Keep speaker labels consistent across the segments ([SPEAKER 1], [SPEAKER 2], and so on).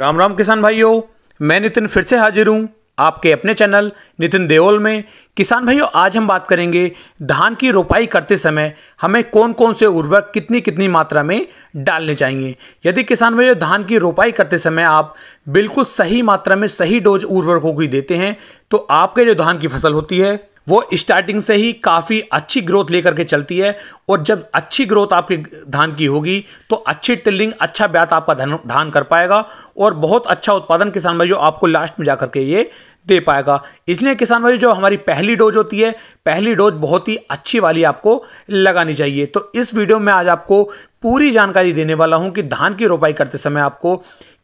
[SPEAKER 1] राम राम किसान भाइयों मैं नितिन फिर से हाजिर हूँ आपके अपने चैनल नितिन देओल में किसान भाइयों आज हम बात करेंगे धान की रोपाई करते समय हमें कौन कौन से उर्वरक कितनी कितनी मात्रा में डालने चाहिए यदि किसान भाइयों धान की रोपाई करते समय आप बिल्कुल सही मात्रा में सही डोज उर्वरकों की देते हैं तो आपके जो धान की फसल होती है वो स्टार्टिंग से ही काफ़ी अच्छी ग्रोथ लेकर के चलती है और जब अच्छी ग्रोथ आपके धान की होगी तो अच्छी टिल्लिंग अच्छा ब्यात आपका धन धान कर पाएगा और बहुत अच्छा उत्पादन किसान भाई जो आपको लास्ट में जा करके ये दे पाएगा इसलिए किसान भाई जो हमारी पहली डोज होती है पहली डोज बहुत ही अच्छी वाली आपको लगानी चाहिए तो इस वीडियो में आज आपको पूरी जानकारी देने वाला हूँ कि धान की रोपाई करते समय आपको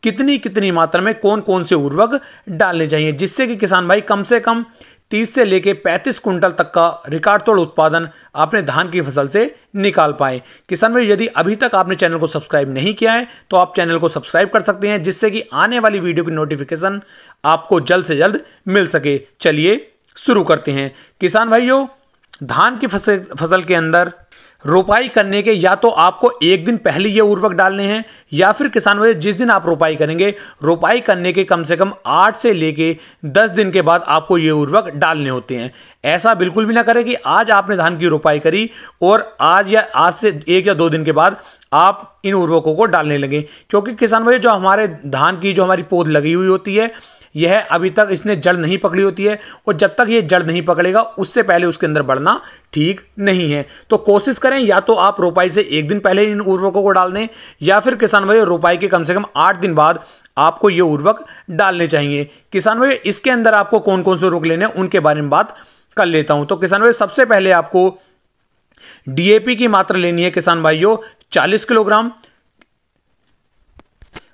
[SPEAKER 1] कितनी कितनी मात्रा में कौन कौन से उर्वरक डालने चाहिए जिससे कि किसान भाई कम से कम तीस से लेकर पैंतीस कुंटल तक का रिकॉर्ड तोड़ उत्पादन आपने धान की फसल से निकाल पाए किसान भाई यदि अभी तक आपने चैनल को सब्सक्राइब नहीं किया है तो आप चैनल को सब्सक्राइब कर सकते हैं जिससे कि आने वाली वीडियो की नोटिफिकेशन आपको जल्द से जल्द मिल सके चलिए शुरू करते हैं किसान भाइयों धान की फसल फसल के अंदर रोपाई करने के या तो आपको एक दिन पहले ये उर्वरक डालने हैं या फिर किसान भाई जिस दिन आप रोपाई करेंगे रोपाई करने के कम से कम आठ से लेके दस दिन के बाद आपको ये उर्वरक डालने होते हैं ऐसा बिल्कुल भी ना करें कि आज आपने धान की रोपाई करी और आज या आज से एक या दो दिन के बाद आप इन उर्वरकों को डालने लगे क्योंकि किसान भाई जो हमारे धान की जो हमारी पौध लगी हुई होती है यह अभी तक इसने जड़ नहीं पकड़ी होती है और जब तक ये जड़ नहीं पकड़ेगा उससे पहले उसके अंदर बढ़ना ठीक नहीं है तो कोशिश करें या तो आप रोपाई से एक दिन पहले इन उर्वरकों को डाल दें या फिर किसान भाई रोपाई के कम से कम आठ दिन बाद आपको ये उर्वरक डालने चाहिए किसान भाई इसके अंदर आपको कौन कौन से उर्वरक लेने उनके बारे में बात कर लेता हूं तो किसान भाई सबसे पहले आपको डीएपी की मात्रा लेनी है किसान भाइयों 40 किलोग्राम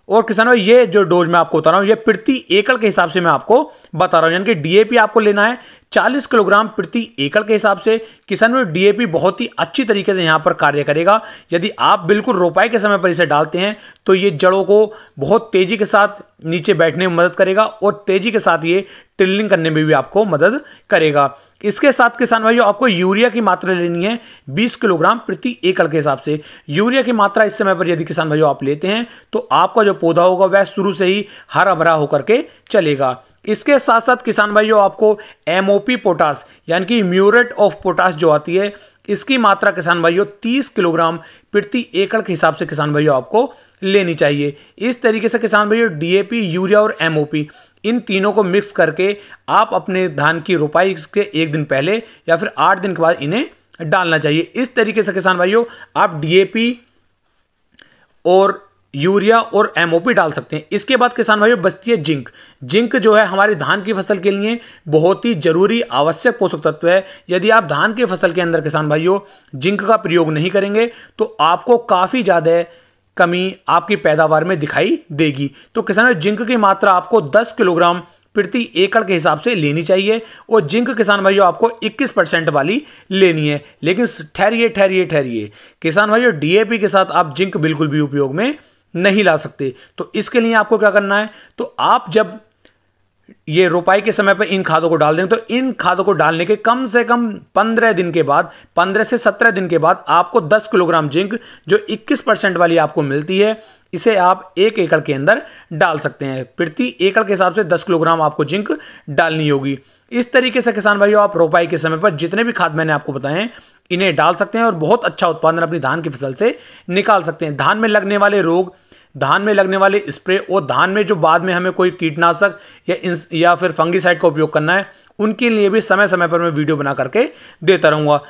[SPEAKER 1] और किसान भाई ये जो डोज मैं आपको बता रहा हूँ ये प्रति एकड़ के हिसाब से मैं आपको बता रहा हूँ यानी कि डीएपी आपको लेना है चालीस किलोग्राम प्रति एकड़ के हिसाब से किसान में डीएपी बहुत ही अच्छी तरीके से यहाँ पर कार्य करेगा यदि आप बिल्कुल रोपाई के समय पर इसे डालते हैं तो ये जड़ों को बहुत तेज़ी के साथ नीचे बैठने में मदद करेगा और तेज़ी के साथ ये ट्रिलिंग करने में भी आपको मदद करेगा इसके साथ किसान भाइयों आपको यूरिया की मात्रा लेनी है 20 किलोग्राम प्रति एकड़ के हिसाब से यूरिया की मात्रा इस समय पर यदि किसान भाइयों आप लेते हैं तो आपका जो पौधा होगा वह शुरू से ही हरा भरा होकर के चलेगा इसके साथ साथ किसान भाइयों आपको एम ओ पी पोटास यानी कि म्यूरेट ऑफ पोटास जो आती है इसकी मात्रा किसान भाइयों 30 किलोग्राम प्रति एकड़ के हिसाब से किसान भाइयों आपको लेनी चाहिए इस तरीके से किसान भाइयों डीएपी यूरिया और एमओपी इन तीनों को मिक्स करके आप अपने धान की रोपाई के एक दिन पहले या फिर आठ दिन के बाद इन्हें डालना चाहिए इस तरीके से किसान भाइयों आप डीएपी और यूरिया और एमओपी डाल सकते हैं इसके बाद किसान भाइयों बचती है जिंक जिंक जो है हमारे धान की फसल के लिए बहुत ही जरूरी आवश्यक पोषक तत्व है यदि आप धान की फसल के अंदर किसान भाइयों जिंक का प्रयोग नहीं करेंगे तो आपको काफ़ी ज़्यादा कमी आपकी पैदावार में दिखाई देगी तो किसान जिंक की मात्रा आपको 10 किलोग्राम प्रति एकड़ के हिसाब से लेनी चाहिए और जिंक किसान भाइयों आपको 21 परसेंट वाली लेनी है लेकिन ठहरिए ठहरिए ठहरिए किसान भाइयों डीएपी के साथ आप जिंक बिल्कुल भी उपयोग में नहीं ला सकते तो इसके लिए आपको क्या करना है तो आप जब ये रोपाई के समय पर इन खादों को डाल दें तो इन खादों को डालने के कम से कम 15 दिन के बाद 15 से 17 दिन के बाद आपको 10 किलोग्राम जिंक जो 21 परसेंट वाली आपको मिलती है इसे आप एक एकड़ के अंदर डाल सकते हैं प्रति एकड़ के हिसाब से 10 किलोग्राम आपको जिंक डालनी होगी इस तरीके से किसान भाइयों आप रोपाई के समय पर जितने भी खाद मैंने आपको बताए इन्हें डाल सकते हैं और बहुत अच्छा उत्पादन अपनी धान की फसल से निकाल सकते हैं धान में लगने वाले रोग धान में लगने वाले स्प्रे और धान में जो बाद में हमें कोई कीटनाशक या या फिर फंगिसाइड का उपयोग करना है उनके लिए भी समय समय पर मैं वीडियो बना करके देता रहूँगा